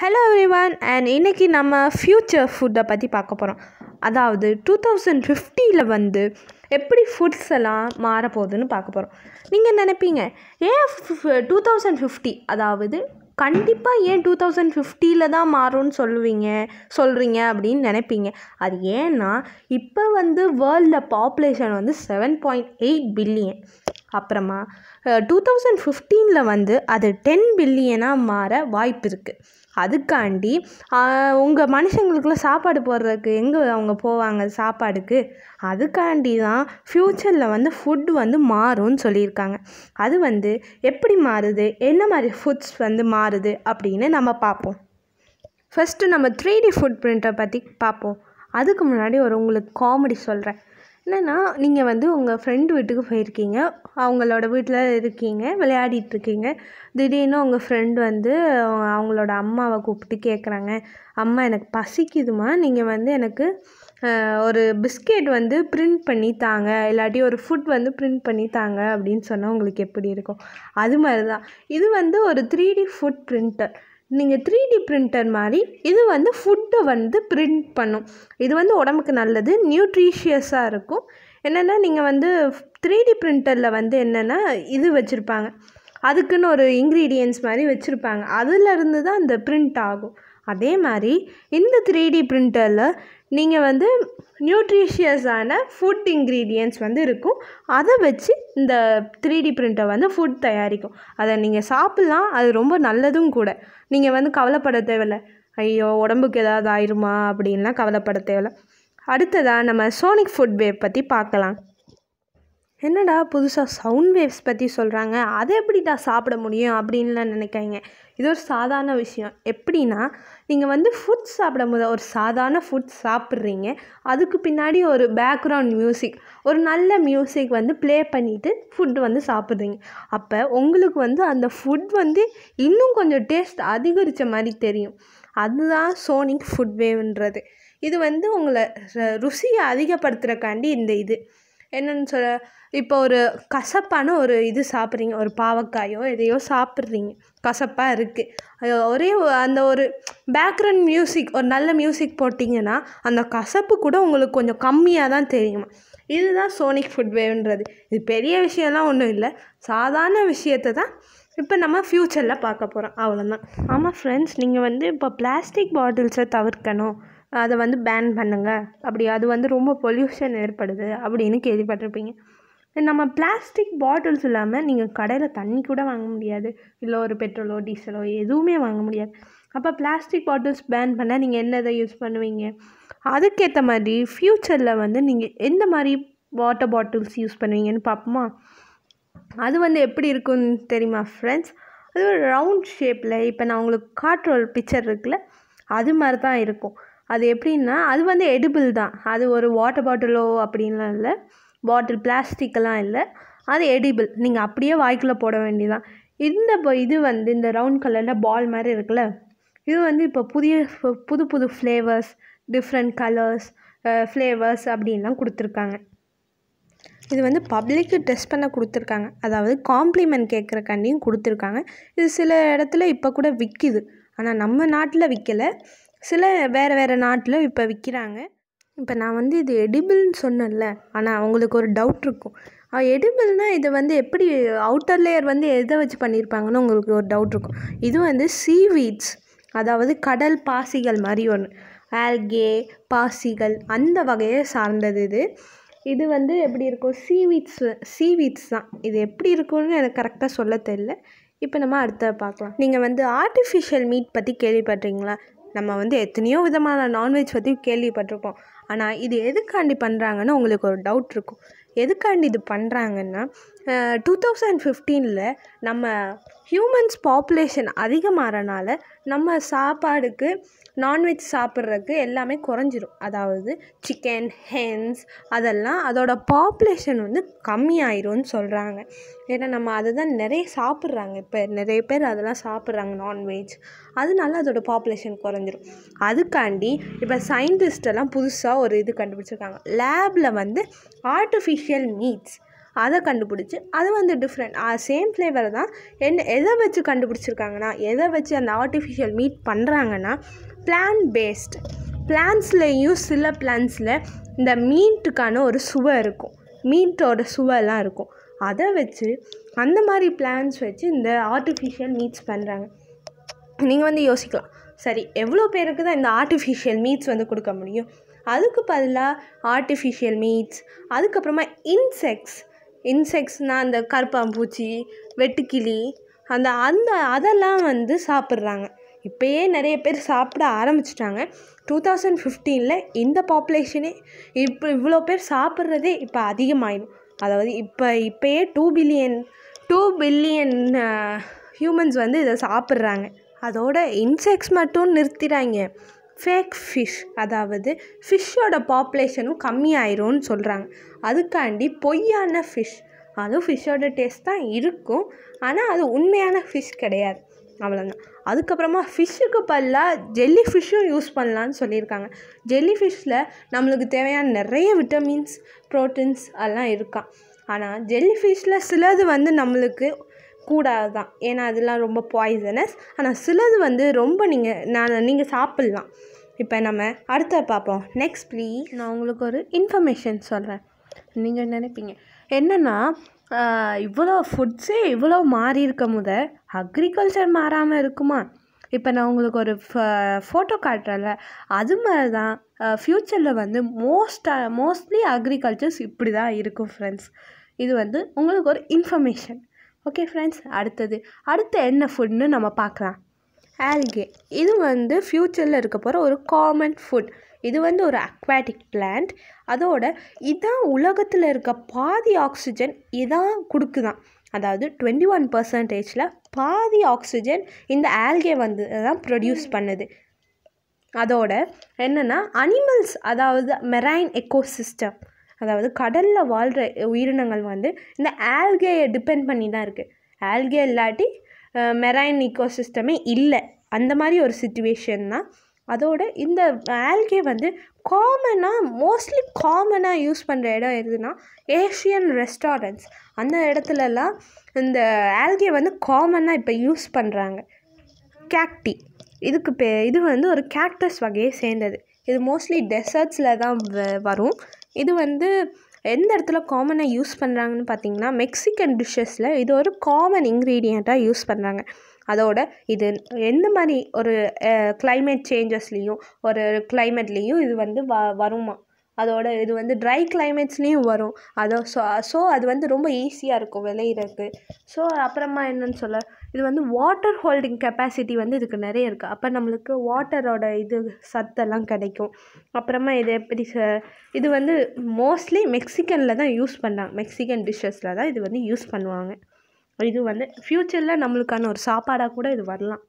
hello everyone and இன்றைக்கி நம்ம future ஃபுட்டை பற்றி பார்க்க போகிறோம் அதாவது டூ தௌசண்ட் ஃபிஃப்டியில் வந்து எப்படி ஃபுட்ஸ் எல்லாம் மாறப்போகுதுன்னு பார்க்க போகிறோம் நீங்கள் நினைப்பீங்க ஏன் டூ தௌசண்ட் ஃபிஃப்டி அதாவது கண்டிப்பாக ஏன் டூ தௌசண்ட் ஃபிஃப்டியில் தான் மாறும்னு சொல்லுவீங்க சொல்கிறீங்க அப்படின்னு நினைப்பீங்க அது ஏன்னா இப்போ வந்து வேர்ல்டில் பாப்புலேஷன் வந்து செவன் பாயிண்ட் எயிட் பில்லியன் அப்புறமா டூ தௌசண்ட் ஃபிஃப்டீனில் வந்து அது டென் பில்லியனாக மாற வாய்ப்பு இருக்குது அதுக்காண்டி உங்கள் மனுஷங்களுக்குலாம் சாப்பாடு போடுறதுக்கு எங்கே அவங்க போவாங்க சாப்பாடுக்கு அதுக்காண்டி தான் ஃப்யூச்சரில் வந்து ஃபுட் வந்து மாறும்னு சொல்லியிருக்காங்க அது வந்து எப்படி மாறுது என்ன மாதிரி ஃபுட்ஸ் வந்து மாறுது அப்படின்னு நம்ம பார்ப்போம் ஃபஸ்ட்டு நம்ம த்ரீ டி ஃபுட் பிரிண்ட்டை பற்றி பார்ப்போம் அதுக்கு முன்னாடி ஒரு உங்களுக்கு காமெடி சொல்கிறேன் என்னென்னா நீங்கள் வந்து உங்கள் ஃப்ரெண்டு வீட்டுக்கு போயிருக்கீங்க அவங்களோட வீட்டில் இருக்கீங்க விளையாடிட்டுருக்கீங்க திடீர்னு உங்கள் ஃப்ரெண்டு வந்து அவங்களோட அம்மாவை கூப்பிட்டு கேட்குறாங்க அம்மா எனக்கு பசிக்குதுமா நீங்கள் வந்து எனக்கு ஒரு பிஸ்கெட் வந்து பிரிண்ட் பண்ணி தாங்க இல்லாட்டி ஒரு ஃபுட் வந்து பிரிண்ட் பண்ணி தாங்க அப்படின்னு சொன்னால் உங்களுக்கு எப்படி இருக்கும் அது மாதிரி தான் இது வந்து ஒரு த்ரீ டி ஃபுட் பிரிண்டர் நீங்கள் த்ரீ டி பிரிண்டர் மாதிரி இது வந்து ஃபுட்டை வந்து பிரிண்ட் பண்ணும் இது வந்து உடம்புக்கு நல்லது நியூட்ரிஷியஸாக இருக்கும் என்னென்னா நீங்கள் வந்து த்ரீ டி பிரிண்டரில் வந்து என்னென்னா இது வச்சுருப்பாங்க அதுக்குன்னு ஒரு இன்க்ரீடியன்ஸ் மாதிரி வச்சுருப்பாங்க அதிலிருந்து தான் அந்த பிரிண்ட் ஆகும் அதே மாதிரி இந்த த்ரீ டி பிரிண்டரில் நீங்கள் வந்து நியூட்ரிஷியஸான ஃபுட் இன்க்ரீடியன்ட்ஸ் வந்து இருக்கும் அதை வச்சு இந்த த்ரீ டி பிரிண்டை வந்து ஃபுட் தயாரிக்கும் அதை நீங்கள் சாப்பிட்லாம் அது ரொம்ப நல்லதும் கூட நீங்கள் வந்து கவலைப்பட தேவையில்ல ஐயோ உடம்புக்கு ஏதாவது ஆயிருமா அப்படின்லாம் கவலைப்பட தேவையில்ல அடுத்ததாக நம்ம சோனிக் ஃபுட் பே பற்றி பார்க்கலாம் என்னடா புதுசாக சவுண்ட் வேவ்ஸ் பற்றி சொல்கிறாங்க அதை எப்படிடா சாப்பிட முடியும் அப்படின்லாம் நினைக்காங்க இது ஒரு சாதாரண விஷயம் எப்படின்னா நீங்கள் வந்து ஃபுட் சாப்பிடும் போது ஒரு சாதாரண ஃபுட் சாப்பிட்றீங்க அதுக்கு பின்னாடி ஒரு பேக்ரவுண்ட் மியூசிக் ஒரு நல்ல மியூசிக் வந்து ப்ளே பண்ணிவிட்டு ஃபுட் வந்து சாப்பிட்றீங்க அப்போ உங்களுக்கு வந்து அந்த ஃபுட் வந்து இன்னும் கொஞ்சம் டேஸ்ட் அதிகரித்த மாதிரி தெரியும் அதுதான் சோனிக் ஃபுட் வேவ்ன்றது இது வந்து உங்களை ருசியை அதிகப்படுத்துகிறக்காண்டி இந்த இது என்னென்னு சொல்ல இப்போ ஒரு கசப்பான ஒரு இது சாப்பிட்றீங்க ஒரு பாவக்காயோ எதையோ சாப்பிட்றீங்க கசப்பாக இருக்குது ஒரே அந்த ஒரு பேக்ரவுண்ட் மியூசிக் ஒரு நல்ல மியூசிக் போட்டிங்கன்னா அந்த கசப்பு கூட உங்களுக்கு கொஞ்சம் கம்மியாக தான் தெரியுமா இதுதான் சோனிக் ஃபுட்வேன்றது இது பெரிய விஷயம்லாம் ஒன்றும் இல்லை சாதாரண விஷயத்தை தான் இப்போ நம்ம ஃப்யூச்சரில் பார்க்க போகிறோம் அவ்வளோதான் ஆமாம் ஃப்ரெண்ட்ஸ் நீங்கள் வந்து இப்போ பிளாஸ்டிக் பாட்டில்ஸை தவிர்க்கணும் அதை வந்து பேன் பண்ணுங்கள் அப்படி அது வந்து ரொம்ப பொல்யூஷன் ஏற்படுது அப்படின்னு கேள்விப்பட்டிருப்பீங்க நம்ம பிளாஸ்டிக் பாட்டில்ஸ் இல்லாமல் நீங்கள் கடையில் தண்ணி கூட வாங்க முடியாது இல்லை ஒரு பெட்ரோலோ டீசலோ எதுவுமே வாங்க முடியாது அப்போ பிளாஸ்டிக் பாட்டில்ஸ் பேன் பண்ணால் நீங்கள் இதை யூஸ் பண்ணுவீங்க அதுக்கேற்ற மாதிரி ஃப்யூச்சரில் வந்து நீங்கள் எந்த மாதிரி வாட்டர் பாட்டில்ஸ் யூஸ் பண்ணுவீங்கன்னு பார்ப்போமா அது வந்து எப்படி இருக்குன்னு தெரியுமா ஃப்ரெண்ட்ஸ் அது ஒரு ரவுண்ட் ஷேப்பில் இப்போ நான் உங்களுக்கு காட்டுற ஒரு பிக்சர் இருக்குல்ல அது மாதிரி தான் இருக்கும் அது எப்படின்னா அது வந்து எடிபிள் தான் அது ஒரு வாட்டர் பாட்டிலோ அப்படின்லாம் இல்லை பாட்டில் பிளாஸ்டிக்கெல்லாம் இல்லை அது எடிபிள் நீங்கள் அப்படியே வாய்க்குள்ளே போட வேண்டியதான் இந்த இது வந்து இந்த ரவுண்ட் கலரில் பால் மாதிரி இருக்குல்ல இது வந்து இப்போ புதிய புது புது ஃப்ளேவர்ஸ் டிஃப்ரெண்ட் கலர்ஸ் ஃப்ளேவர்ஸ் அப்படின்லாம் கொடுத்துருக்காங்க இது வந்து பப்ளிக்கு டெஸ்ட் பண்ண கொடுத்துருக்காங்க அதாவது காம்ப்ளிமெண்ட் கேட்குறக்காண்டியும் கொடுத்துருக்காங்க இது சில இடத்துல இப்போ கூட விற்கிது ஆனால் நம்ம நாட்டில் விற்கலை சில வேறு வேறு நாட்டில் இப்போ விற்கிறாங்க இப்போ நான் வந்து இது எடிபிள்னு சொன்னேன்ல ஆனால் அவங்களுக்கு ஒரு டவுட் இருக்கும் எடிபிள்னால் இது வந்து எப்படி அவுட்டர் லேயர் வந்து எதை வச்சு பண்ணியிருப்பாங்கன்னு உங்களுக்கு ஒரு டவுட் இருக்கும் இது வந்து சீவீட்ஸ் அதாவது கடல் பாசிகள் மாதிரி ஒன்று ஆல்கே பாசிகள் அந்த வகையை சார்ந்தது இது இது வந்து எப்படி இருக்கும் சீவீட்ஸ் சீவீட்ஸ் தான் இது எப்படி இருக்கும்னு எனக்கு கரெக்டாக சொல்ல தெரியல இப்போ நம்ம அடுத்த பார்க்கலாம் நீங்கள் வந்து ஆர்டிஃபிஷியல் மீட் பற்றி கேள்விப்பட்டீங்களா நம்ம வந்து எத்தனையோ விதமான நான்வெஜ் பற்றி கேள்விப்பட்டிருப்போம் ஆனால் இது எதுக்காண்டி பண்ணுறாங்கன்னு உங்களுக்கு ஒரு டவுட் இருக்கும் எதுக்காண்டி இது பண்ணுறாங்கன்னா டூ தௌசண்ட் ஃபிஃப்டீனில் நம்ம ஹியூமன்ஸ் பாப்புலேஷன் அதிகமாகறனால நம்ம சாப்பாடுக்கு நான்வெஜ் சாப்பிட்றக்கு எல்லாமே குறைஞ்சிரும் அதாவது சிக்கன் ஹென்ஸ் அதெல்லாம் அதோடய பாப்புலேஷன் வந்து கம்மியாயிரும்னு சொல்கிறாங்க ஏன்னா நம்ம அதை தான் நிறைய சாப்பிட்றாங்க இப்போ நிறைய பேர் அதெல்லாம் சாப்பிட்றாங்க நான்வெஜ் அதனால அதோட பாப்புலேஷன் குறைஞ்சிரும் அதுக்காண்டி இப்போ சயின்டிஸ்டெல்லாம் புதுசாக ஒரு இது கண்டுபிடிச்சிருக்காங்க லேபில் வந்து ஆர்டிஃபிஷியல் மீட்ஸ் அதை கண்டுபிடிச்சி அது வந்து டிஃப்ரெண்ட் சேம் ஃப்ளேவரை தான் என்ன எதை வச்சு கண்டுபிடிச்சிருக்காங்கன்னா எதை வச்சு அந்த ஆர்டிஃபிஷியல் மீட் பண்ணுறாங்கன்னா பிளான் பேஸ்ட் பிளான்ஸ்லேயும் சில பிளான்ஸில் இந்த மீட்டுக்கான ஒரு சுவை இருக்கும் மீட்டோட சுவைலாம் இருக்கும் அதை வச்சு அந்த மாதிரி பிளான்ஸ் வச்சு இந்த ஆர்டிஃபிஷியல் மீட்ஸ் பண்ணுறாங்க நீங்கள் வந்து யோசிக்கலாம் சரி எவ்வளோ பேருக்கு தான் இந்த ஆர்டிஃபிஷியல் மீட்ஸ் வந்து கொடுக்க முடியும் அதுக்கு பதிலாக ஆர்டிஃபிஷியல் மீட்ஸ் அதுக்கப்புறமா இன்செக்ட்ஸ் இன்செக்ட்ஸ்னால் அந்த கருப்பாம்பூச்சி வெட்டுக்கிளி அந்த அந்த அதெல்லாம் வந்து சாப்பிட்றாங்க இப்போயே நிறைய பேர் சாப்பிட ஆரம்பிச்சிட்டாங்க டூ தௌசண்ட் ஃபிஃப்டீனில் இந்த பாப்புலேஷனே இப்போ இவ்வளோ பேர் சாப்பிட்றதே இப்போ அதிகமாயிடும் அதாவது இப்போ இப்போயே two billion two billion humans வந்து இதை சாப்பிட்றாங்க அதோட இன்செக்ட்ஸ் மட்டும் நிறுத்திடாங்க ஃபேக் ஃபிஷ் அதாவது ஃபிஷ்ஷோட பாப்புலேஷனும் கம்மியாயிரும்னு சொல்கிறாங்க அதுக்காண்டி பொய்யான ஃபிஷ் அதுவும் ஃபிஷ்ஷோட டேஸ்ட் தான் இருக்கும் ஆனால் அது உண்மையான ஃபிஷ் கிடையாது அவ்வளோதான் அதுக்கப்புறமா ஃபிஷ்ஷுக்கு பதிலாக ஜெல்லி ஃபிஷ்ஷும் யூஸ் பண்ணலான்னு சொல்லியிருக்காங்க ஜெல்லி ஃபிஷ்ஷில் நம்மளுக்கு தேவையான நிறைய விட்டமின்ஸ் ப்ரோட்டீன்ஸ் எல்லாம் இருக்கா ஆனால் ஜெல்லி ஃபிஷ்ஷில் சிலது வந்து நம்மளுக்கு கூடாது தான் ஏன்னா அதெல்லாம் ரொம்ப பாய்சனஸ் ஆனால் சிலது வந்து ரொம்ப நீங்கள் நான் நீங்கள் சாப்பிட்லாம் இப்போ நம்ம அடுத்த பார்ப்போம் நெக்ஸ்ட் ப்ளீஸ் நான் உங்களுக்கு ஒரு இன்ஃபர்மேஷன் சொல்கிறேன் நீங்கள் நினைப்பீங்க என்னென்னா இவ்வளோ ஃபுட்ஸே இவ்வளோ மாறி இருக்க முத அக்ரிகல்ச்சர் மாறாமல் இருக்குமா இப்போ நான் உங்களுக்கு ஒரு ஃபோட்டோ காட்டுறேன்ல அது மாதிரி தான் ஃப்யூச்சரில் வந்து மோஸ்டாக மோஸ்ட்லி அக்ரிகல்ச்சர்ஸ் இப்படி தான் இருக்கும் ஃப்ரெண்ட்ஸ் இது வந்து உங்களுக்கு ஒரு இன்ஃபர்மேஷன் ஓகே ஃப்ரெண்ட்ஸ் அடுத்தது அடுத்த என்ன ஃபுட்னு நம்ம பார்க்கலாம் ஆல்கே இது வந்து ஃப்யூச்சரில் இருக்க போகிற ஒரு காமன் ஃபுட் இது வந்து ஒரு அக்வாட்டிக் பிளான்ட் அதோட இதான் உலகத்தில் இருக்க பாதி ஆக்சிஜன் இதான் கொடுக்குதான் அதாவது டுவெண்ட்டி ஒன் பர்சன்டேஜில் பாதி ஆக்சிஜன் இந்த ஆல்கே வந்து தான் ப்ரொடியூஸ் பண்ணுது அதோட என்னென்னா அனிமல்ஸ் அதாவது மெரைன் எக்கோசிஸ்டம் அதாவது கடலில் வாழ்கிற உயிரினங்கள் வந்து இந்த ஆல்கேயை டிபெண்ட் பண்ணி தான் இருக்குது ஆல்கே இல்லாட்டி மெரைன் ஈக்கோசிஸ்டமே இல்லை அந்த மாதிரி ஒரு சுச்சுவேஷன் தான் அதோடு இந்த ஆல்கே வந்து காமனாக மோஸ்ட்லி காமனாக யூஸ் பண்ணுற இடம் எதுனா ஏஷியன் ரெஸ்டாரண்ட்ஸ் அந்த இடத்துலலாம் இந்த ஆல்கே வந்து காமனாக இப்போ யூஸ் பண்ணுறாங்க கேக்டி இதுக்கு பே இது வந்து ஒரு கேக்டஸ் வகையை சேர்ந்தது இது மோஸ்ட்லி டெசர்ட்ஸில் தான் வரும் இது வந்து எந்த இடத்துல காமனாக யூஸ் பண்ணுறாங்கன்னு பார்த்தீங்கன்னா மெக்சிகன் டிஷ்ஷஸில் இது ஒரு காமன் இன்க்ரீடியண்ட்டாக யூஸ் பண்ணுறாங்க அதோட இது எந்த மாதிரி ஒரு கிளைமேட் சேஞ்சஸ்லேயும் ஒரு கிளைமேட்லேயும் இது வந்து வ வருமா அதோட இது வந்து ட்ரை கிளைமேட்ஸ்லேயும் வரும் அதோ ஸோ ஸோ அது வந்து ரொம்ப ஈஸியாக இருக்கும் விளையிறதுக்கு ஸோ அப்புறமா என்னென்னு சொல்ல இது வந்து வாட்டர் ஹோல்டிங் கெப்பாசிட்டி வந்து இதுக்கு நிறைய இருக்குது அப்போ நம்மளுக்கு வாட்டரோட இது சத்தெல்லாம் கிடைக்கும் அப்புறமா இது எப்படி இது வந்து மோஸ்ட்லி மெக்சிகனில் தான் யூஸ் பண்ணாங்க மெக்சிகன் டிஷ்ஷஸில் தான் இது வந்து யூஸ் பண்ணுவாங்க இது வந்து ஃப்யூச்சரில் நம்மளுக்கான ஒரு சாப்பாடாக கூட இது வரலாம்